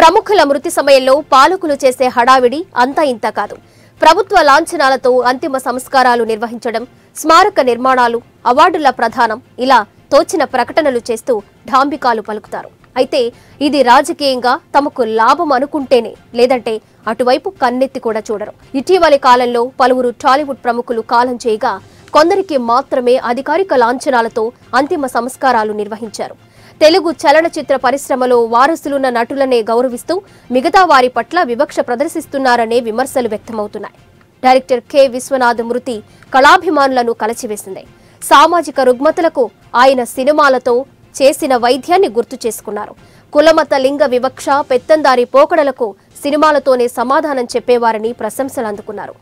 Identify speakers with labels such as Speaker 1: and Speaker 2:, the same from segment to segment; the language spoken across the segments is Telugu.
Speaker 1: ప్రముఖుల మృతి సమయంలో పాలకులు చేసే హడావిడి అంతా ఇంత కాదు ప్రభుత్వ లాంఛనాలతో అంతిమ సంస్కారాలు నిర్వహించడం స్మారక నిర్మాణాలు అవార్డుల ప్రధానం ఇలా తోచిన ప్రకటనలు చేస్తూ ఢాంబికాలు పలుకుతారు అయితే ఇది రాజకీయంగా తమకు లాభం అనుకుంటేనే లేదంటే అటువైపు కన్నెత్తి కూడా చూడరు ఇటీవలి కాలంలో పలువురు టాలీవుడ్ ప్రముఖులు కాలం చేయగా కొందరికి మాత్రమే అధికారిక లాంఛనాలతో అంతిమ సంస్కారాలు నిర్వహించారు తెలుగు చలనచిత్ర పరిశ్రమలో వారసులున్న నటులనే గౌరవిస్తూ మిగతా వారి పట్ల వివక్ష ప్రదర్శిస్తున్నారనే విమర్శలు వ్యక్తమవుతున్నాయి డైరెక్టర్ కె విశ్వనాథ్ మృతి కళాభిమానులను కలచివేసింది సామాజిక రుగ్మతలకు ఆయన సినిమాలతో చేసిన వైద్యాన్ని గుర్తు చేసుకున్నారు కులమత లింగ వివక్ష పెత్తందారి పోకడలకు సినిమాలతోనే సమాధానం చెప్పేవారని ప్రశంసలు అందుకున్నారు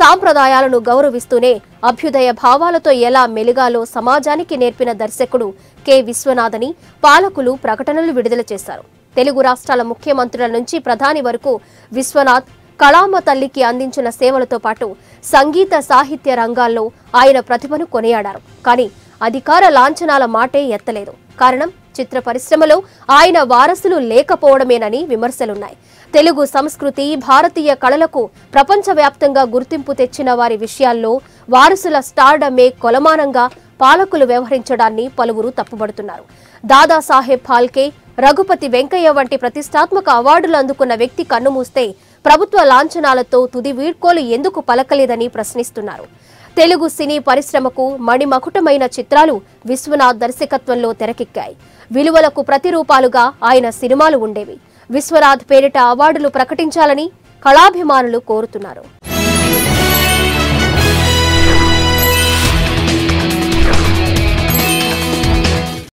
Speaker 1: సాంప్రదాయాలను గౌరవిస్తూనే అభ్యుదయ భావాలతో ఎలా మెలిగాలో సమాజానికి నేర్పిన దర్శకుడు కె విశ్వనాథని పాలకులు ప్రకటనలు విడుదల చేశారు తెలుగు రాష్ట్రాల ముఖ్యమంత్రుల నుంచి ప్రధాని వరకు విశ్వనాథ్ కళామ తల్లికి అందించిన సేవలతో పాటు సంగీత సాహిత్య రంగాల్లో ఆయన ప్రతిభను కొనియాడారు కానీ అధికార లాంఛనాల మాటే ఎత్తలేదు కారణం చిత్ర పరిశ్రమలో ఆయన వారసులు లేకపోవడమేనని విమర్శలున్నాయి తెలుగు సంస్కృతి భారతీయ కళలకు ప్రపంచవ్యాప్తంగా గుర్తింపు తెచ్చిన వారి విషయాల్లో వారసుల స్టార్డమే కొలమానంగా పాలకులు వ్యవహరించడాన్ని పలువురు తప్పుబడుతున్నారు దాదాసాహెబ్ ఫాల్కే రఘుపతి వెంకయ్య వంటి ప్రతిష్టాత్మక అవార్డులు అందుకున్న వ్యక్తి కన్నుమూస్తే ప్రభుత్వ లాంఛనాలతో తుది వీడ్కోలు ఎందుకు పలకలేదని ప్రశ్నిస్తున్నారు తెలుగు సినీ పరిశ్రమకు మణిమకుటమైన చిత్రాలు విశ్వనాథ్ దర్శకత్వంలో తెరకెక్కాయి విలువలకు ప్రతిరూపాలుగా ఆయన సినిమాలు ఉండేవి విశ్వనాథ్ పేరిట అవార్డులు ప్రకటించాలని కళాభిమానులు కోరుతున్నారు